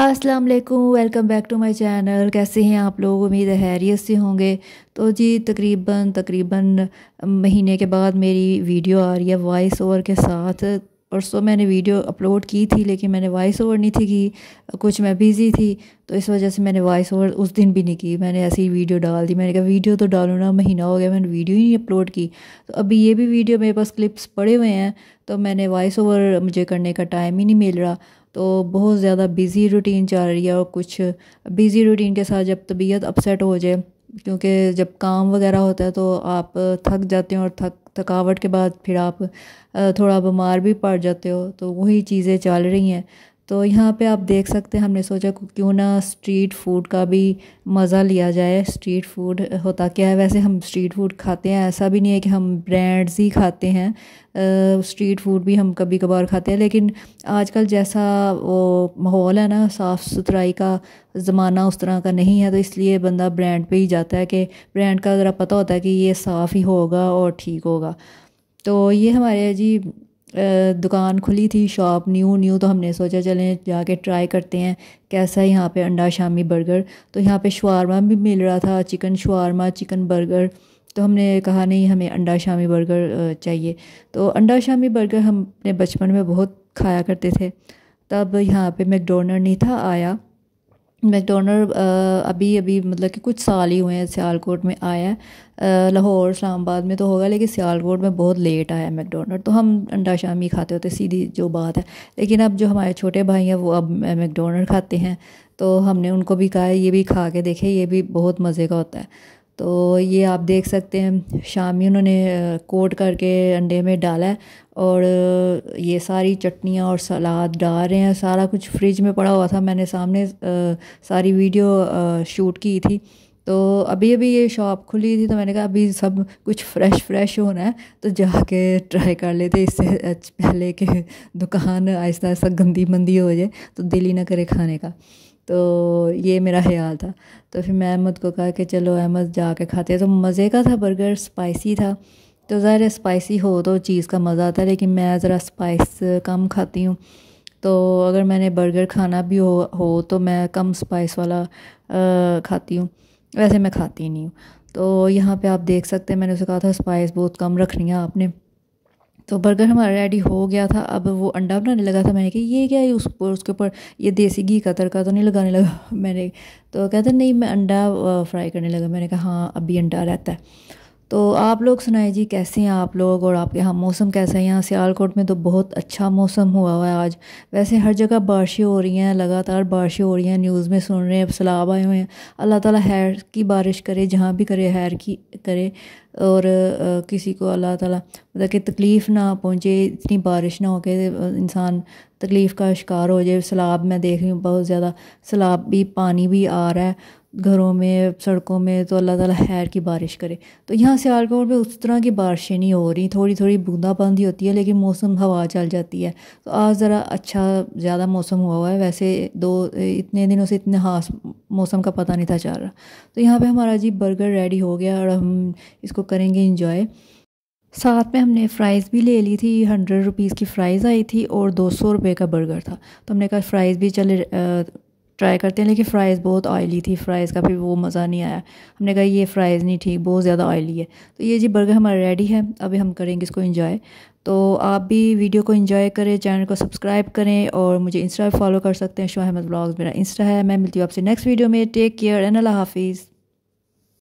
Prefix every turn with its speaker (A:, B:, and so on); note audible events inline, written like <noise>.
A: अस्सलाम वालेकुम welcome back to my channel कैसे हैं आप लोग उम्मीद है हैरियत से होंगे तो जी तकरीबन तकरीबन महीने के बाद मेरी वीडियो आ रही है वॉइस ओवर के साथ परसों मैंने वीडियो अपलोड की थी लेकिन मैंने वॉइस ओवर नहीं थी की कुछ मैं बिज़ी थी तो इस वजह से मैंने वॉइस ओवर उस दिन भी नहीं की मैंने ऐसी वीडियो डाल दी मैंने कहा वीडियो तो डालो ना महीना हो गया मैंने वीडियो ही नहीं अपलोड की तो अभी ये भी वीडियो मेरे पास क्लिप्स पड़े हुए हैं तो मैंने वॉइस ओवर मुझे करने का टाइम ही नहीं मिल रहा तो बहुत ज़्यादा बिज़ी रूटीन चल रही है और कुछ बिज़ी रूटीन के साथ जब तबीयत अपसेट हो जाए क्योंकि जब काम वगैरह होता है तो आप थक जाते हो और थक थकावट के बाद फिर आप थोड़ा बीमार भी पड़ जाते हो तो वही चीज़ें चल रही हैं तो यहाँ पे आप देख सकते हैं हमने सोचा क्यों ना स्ट्रीट फूड का भी मज़ा लिया जाए स्ट्रीट फूड होता क्या है वैसे हम स्ट्रीट फूड खाते हैं ऐसा भी नहीं है कि हम ब्रांड्स ही खाते हैं आ, स्ट्रीट फूड भी हम कभी कभार खाते हैं लेकिन आजकल जैसा वो माहौल है ना साफ़ सुथराई का ज़माना उस तरह का नहीं है तो इसलिए बंदा ब्रांड पे ही जाता है कि ब्रांड का ज़रा पता होता है कि ये साफ़ ही होगा और ठीक होगा तो ये हमारे जी दुकान खुली थी शॉप न्यू न्यू तो हमने सोचा चलें जाके ट्राई करते हैं कैसा है यहाँ पे अंडा शामी बर्गर तो यहाँ पे शवारमा भी मिल रहा था चिकन शवारमा चिकन बर्गर तो हमने कहा नहीं हमें अंडा शामी बर्गर चाहिए तो अंडा शामी बर्गर हम अपने बचपन में बहुत खाया करते थे तब यहाँ पे मैकडोनल्ड नहीं था आया मैकडोनर अभी अभी मतलब कि कुछ साल ही हुए हैं सियालकोट में आया है लाहौर इस्लामाबाद में तो होगा लेकिन सियालकोट में बहुत लेट आया मैकडोनर तो हम अंडा शामी खाते होते सीधी जो बात है लेकिन अब जो हमारे छोटे भाई हैं वो अब मैकडोनर खाते हैं तो हमने उनको भी कहा ये भी खा के देखे ये भी बहुत मज़े का होता है तो ये आप देख सकते हैं शाम ही उन्होंने कोट करके अंडे में डाला है और ये सारी चटनियाँ और सलाद डाल रहे हैं सारा कुछ फ्रिज में पड़ा हुआ था मैंने सामने सारी वीडियो शूट की थी तो अभी अभी ये शॉप खुली थी तो मैंने कहा अभी सब कुछ फ्रेश फ्रेश होना है तो जाके ट्राई कर लेते इससे पहले कि दुकान आहिस्ता आहिस्ता गंदी मंदी हो जाए तो दिल ही ना करे खाने का तो ये मेरा ख्याल था तो फिर मैं अहमद को कहा कि चलो अहमद जा के खाते हैं तो मज़े का था बर्गर स्पाइसी था तो ज़ाहिर स्पाइसी हो तो चीज़ का मज़ा आता है लेकिन मैं ज़रा स्पाइस कम खाती हूँ तो अगर मैंने बर्गर खाना भी हो हो तो मैं कम स्पाइस वाला आ, खाती हूँ वैसे मैं खाती नहीं हूँ तो यहाँ पे आप देख सकते हैं मैंने उसे कहा था स्पाइस बहुत कम रखनी है आपने तो बर्गर हमारा रेडी हो गया था अब वो अंडा बनाने लगा था मैंने कहा ये क्या है उस पर उसके ऊपर ये देसी घी का तड़का तो नहीं लगाने लगा <laughs> मैंने तो कहता नहीं मैं अंडा फ्राई करने लगा मैंने कहा हाँ अभी अंडा रहता है तो आप लोग सुनाए जी कैसे हैं आप लोग और आपके यहाँ मौसम कैसा है यहाँ सियालकोट में तो बहुत अच्छा मौसम हुआ हुआ है आज वैसे हर जगह बारिशें हो रही हैं लगातार बारिशें हो रही हैं न्यूज़ में सुन रहे हैं सैलाब आए हुए हैं अल्लाह ताला हैर की बारिश करे जहाँ भी करे हैर की करे और आ, किसी को अल्लाह ताला मतलब कि तकलीफ़ ना पहुँचे इतनी बारिश ना हो के इंसान तकलीफ़ का शिकार हो जाए सैलाब मैं देख रही हूँ बहुत ज़्यादा सैलाब भी पानी भी आ रहा है घरों में सड़कों में तो अल्लाह ताला खैर की बारिश करे तो यहाँ सियालकोट में उस तरह की बारिशें नहीं हो रही थोड़ी थोड़ी बूंदाबांदी होती है लेकिन मौसम हवा चल जाती है तो आज ज़रा अच्छा ज़्यादा मौसम हुआ हुआ है वैसे दो इतने दिनों से इतने खास मौसम का पता नहीं था चल रहा तो यहाँ पर हमारा जी बर्गर रेडी हो गया और हम इसको करेंगे इंजॉय साथ में हमने फ़्राइज़ भी ले ली थी हंड्रेड रुपीज़ की फ़्राइज़ आई थी और दो सौ रुपये का बर्गर था तो हमने कहा फ़्राइज़ भी चले ट्राई करते हैं लेकिन फ़्राइज़ बहुत ऑयली थी फ़्राइज़ का फिर वो मज़ा नहीं आया हमने कहा ये फ़्राइज़ नहीं ठीक बहुत ज़्यादा ऑयली है तो ये जी बर्गर हमारा रेडी है अभी हम करेंगे इसको इंजॉय तो आप भी वीडियो को इंजॉय करें चैनल को सब्सक्राइब करें और मुझे इंस्टा फॉलो कर सकते हैं शो अहमद ब्लॉग्स मेरा इंस्टा है मैं मिलती हूँ आपसे नेक्स्ट वीडियो में टेक केयर एंड अल्लाह हाफिज़